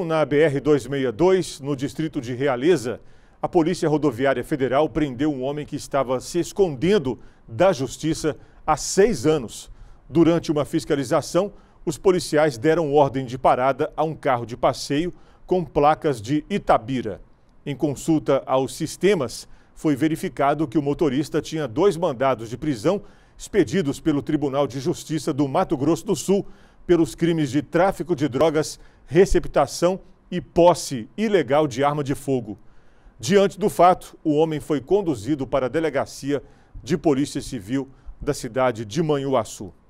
Na BR-262, no distrito de Realeza, a Polícia Rodoviária Federal prendeu um homem que estava se escondendo da justiça há seis anos. Durante uma fiscalização, os policiais deram ordem de parada a um carro de passeio com placas de Itabira. Em consulta aos sistemas, foi verificado que o motorista tinha dois mandados de prisão expedidos pelo Tribunal de Justiça do Mato Grosso do Sul pelos crimes de tráfico de drogas, receptação e posse ilegal de arma de fogo. Diante do fato, o homem foi conduzido para a delegacia de Polícia Civil da cidade de Manhuaçu.